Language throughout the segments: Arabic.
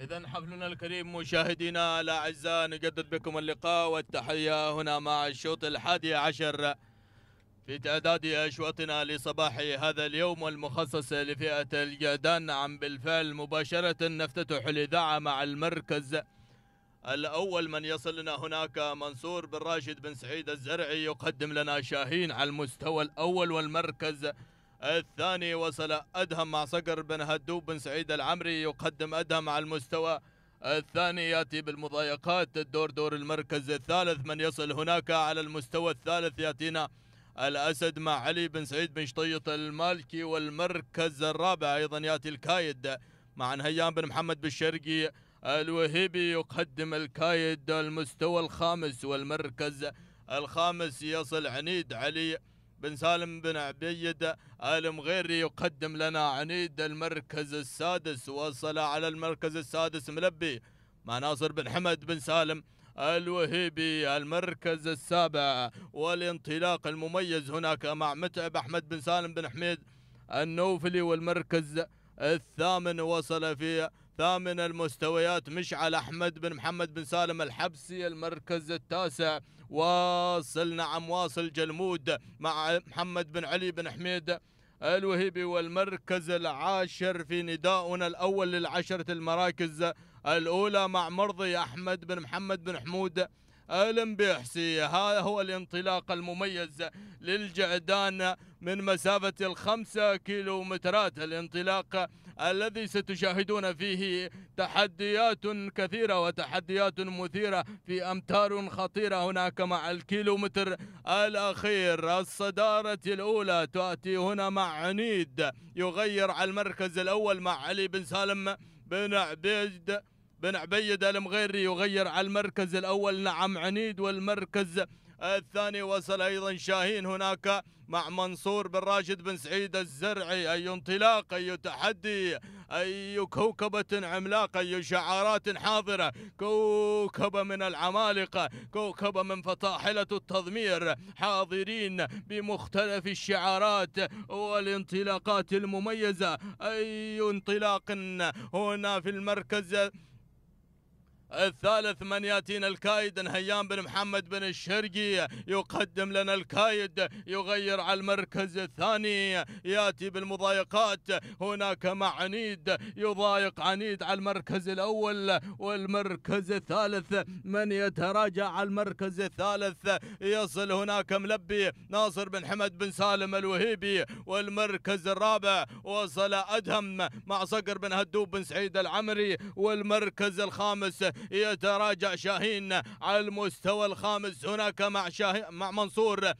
إذا حفلنا الكريم مشاهدينا الأعزاء نجدد بكم اللقاء والتحية هنا مع الشوط الحادي عشر في تعداد أشواطنا لصباح هذا اليوم المخصص لفئة الجدان عم بالفعل مباشرة نفتتح الإذاعة مع المركز الأول من يصل لنا هناك منصور بن راشد بن سعيد الزرعي يقدم لنا شاهين على المستوى الأول والمركز الثاني وصل أدهم مع صقر بن هدوب بن سعيد العمري يقدم أدهم على المستوى الثاني يأتي بالمضايقات الدور دور المركز الثالث من يصل هناك على المستوى الثالث يأتينا الأسد مع علي بن سعيد بن شطيط المالكي والمركز الرابع أيضا يأتي الكايد مع نهيان بن محمد بالشرقي الوهيبي يقدم الكايد المستوى الخامس والمركز الخامس يصل عنيد علي بن سالم بن عبيد المغيري يقدم لنا عنيد المركز السادس وصل على المركز السادس ملبي مع ناصر بن حمد بن سالم الوهيبي المركز السابع والانطلاق المميز هناك مع متعب احمد بن سالم بن حميد النوفلي والمركز الثامن وصل في ثامن المستويات مشعل أحمد بن محمد بن سالم الحبسي المركز التاسع واصل نعم واصل جلمود مع محمد بن علي بن حميد الوهيبي والمركز العاشر في نداؤنا الأول للعشرة المراكز الأولى مع مرضي أحمد بن محمد بن حمود المبيحسي هذا هو الانطلاق المميز للجعدان من مسافة الخمسة كيلومترات الانطلاق الذي ستشاهدون فيه تحديات كثيرة وتحديات مثيرة في أمتار خطيرة هناك مع الكيلومتر الأخير الصدارة الأولى تأتي هنا مع عنيد يغير على المركز الأول مع علي بن سالم بن عبيد بن عبيد المغيري يغير على المركز الأول نعم عنيد والمركز الثاني وصل أيضا شاهين هناك مع منصور بن راشد بن سعيد الزرعي أي انطلاق أي تحدي أي كوكبة عملاقة أي شعارات حاضرة كوكبة من العمالقة كوكبة من فطاحلة التضمير حاضرين بمختلف الشعارات والانطلاقات المميزة أي انطلاق هنا في المركز الثالث من ياتينا الكايد هيام بن محمد بن الشرقي يقدم لنا الكايد يغير على المركز الثاني ياتي بالمضايقات هناك مع عنيد يضايق عنيد على المركز الاول والمركز الثالث من يتراجع على المركز الثالث يصل هناك ملبي ناصر بن حمد بن سالم الوهيبي والمركز الرابع وصل ادهم مع صقر بن هدوب بن سعيد العمري والمركز الخامس يتراجع شاهين على المستوى الخامس هناك مع شاهين مع منصور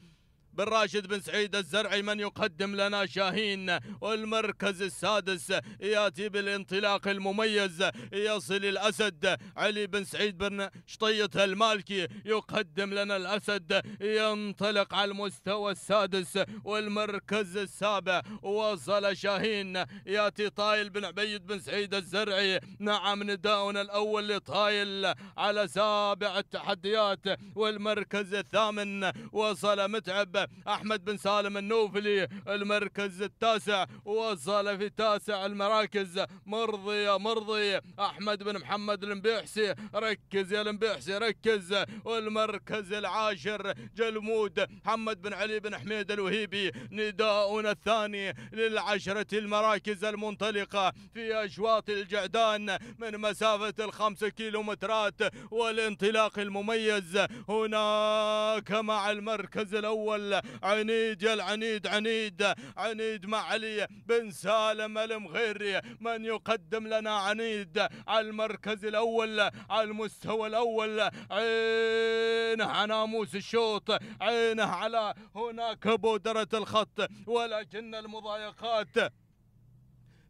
بن راشد بن سعيد الزرعي من يقدم لنا شاهين والمركز السادس ياتي بالانطلاق المميز يصل الاسد علي بن سعيد بن شطيط المالكي يقدم لنا الاسد ينطلق على المستوى السادس والمركز السابع وصل شاهين ياتي طايل بن عبيد بن سعيد الزرعي نعم نداؤنا الاول لطايل على سابع التحديات والمركز الثامن وصل متعب أحمد بن سالم النوفلي المركز التاسع وصل في تاسع المراكز مرضي يا مرضي أحمد بن محمد المبيحسي ركز يا المبيحسي ركز والمركز العاشر جلمود محمد بن علي بن حميد الوهيبي نداؤنا الثاني للعشرة المراكز المنطلقة في أشواط الجعدان من مسافة الخمسة كيلومترات والانطلاق المميز هناك مع المركز الأول عنيد يا العنيد عنيد عنيد مع علي بن سالم المغيري من يقدم لنا عنيد على المركز الأول على المستوى الأول عينه على ناموس الشوط عينه على هناك بودرة الخط ولكن المضايقات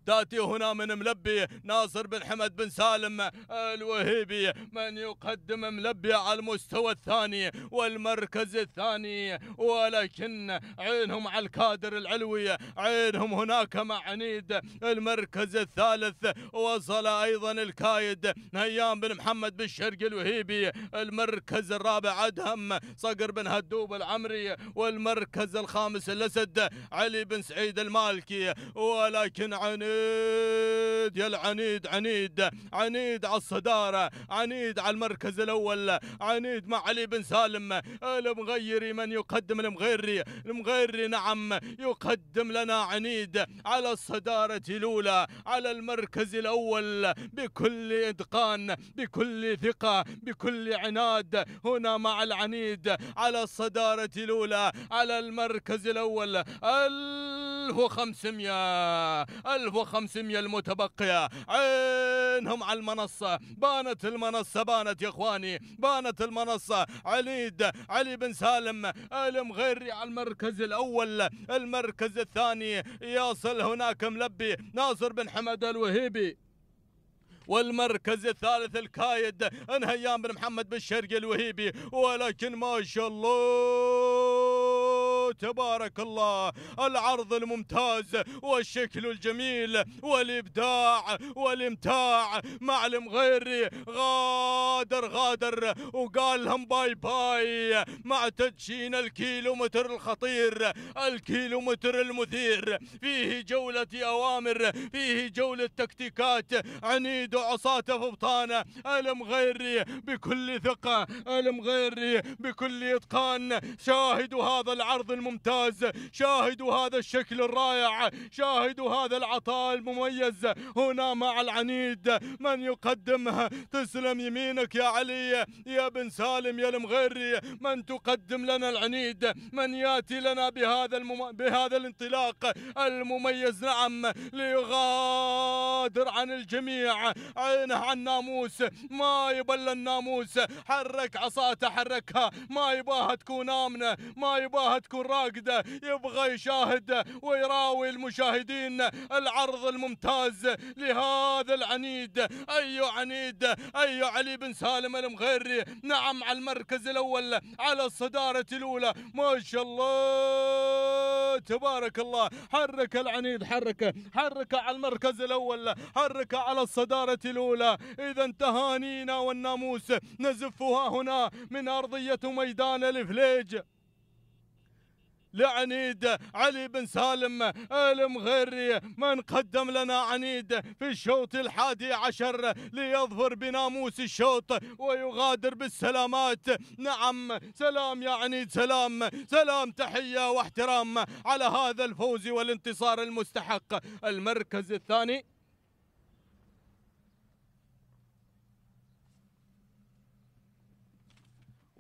تأتي هنا من ملبي ناصر بن حمد بن سالم الوهيبي من يقدم ملبي على المستوى الثاني والمركز الثاني ولكن عينهم على الكادر العلوي عينهم هناك مع عنيد المركز الثالث وصل أيضا الكايد هيام بن محمد بن شرقي الوهيبي المركز الرابع أدهم صقر بن هدوب العمري والمركز الخامس الأسد علي بن سعيد المالكي ولكن عنيد العنيد يا العنيد عنيد عنيد على الصدارة عنيد على المركز الأول عنيد مع علي بن سالم المغيري من يقدم المغيري المغيري نعم يقدم لنا عنيد على الصدارة الأولى على المركز الأول بكل إتقان بكل ثقة بكل عناد هنا مع العنيد على الصدارة الأولى على المركز الأول ال 1500 1500 المتبقية عينهم على المنصة بانت المنصة بانت يا اخواني بانت المنصة عليد علي بن سالم المغيري على المركز الاول المركز الثاني يصل هناك ملبي ناصر بن حمد الوهيبي والمركز الثالث الكايد انهيان بن محمد بن شرقي الوهيبي ولكن ما شاء الله تبارك الله العرض الممتاز والشكل الجميل والإبداع والإمتاع معلم غيري غادر غادر وقال لهم باي باي مع تدشين الكيلومتر الخطير الكيلومتر المثير فيه جولة أوامر فيه جولة تكتيكات عنيد وعصاته في بطانه ألم غيري بكل ثقة ألم غيري بكل إتقان شاهدوا هذا العرض الممتاز الممتاز شاهدوا هذا الشكل الرائع شاهدوا هذا العطاء المميز هنا مع العنيد من يقدمها تسلم يمينك يا علي يا بن سالم يا المغيري من تقدم لنا العنيد من ياتي لنا بهذا المم... بهذا الانطلاق المميز نعم ليغادر عن الجميع عينه عن ناموس ما يبل الناموس حرك عصاته حركها ما يباها تكون امنه ما يباها تكون راحة مشتاق يبغى يشاهد ويراوي المشاهدين العرض الممتاز لهذا العنيد أي أيوة عنيد أي أيوة علي بن سالم المغيري نعم على المركز الأول على الصدارة الأولى ما شاء الله تبارك الله حرك العنيد حركه حركه على المركز الأول حركه على الصدارة الأولى إذا تهانينا والناموس نزفها هنا من أرضية ميدان الفليج لعنيد علي بن سالم المغيري من قدم لنا عنيد في الشوط الحادي عشر ليظفر بناموس الشوط ويغادر بالسلامات نعم سلام يا عنيد سلام سلام تحية واحترام على هذا الفوز والانتصار المستحق المركز الثاني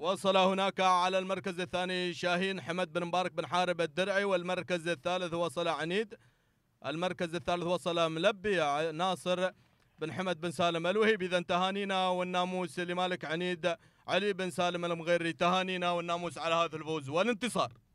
وصل هناك على المركز الثاني شاهين حمد بن مبارك بن حارب الدرعي والمركز الثالث وصل عنيد المركز الثالث وصل ملبي ناصر بن حمد بن سالم الوهيب اذا تهانينا والناموس لمالك عنيد علي بن سالم المغيري تهانينا والناموس على هذا الفوز والانتصار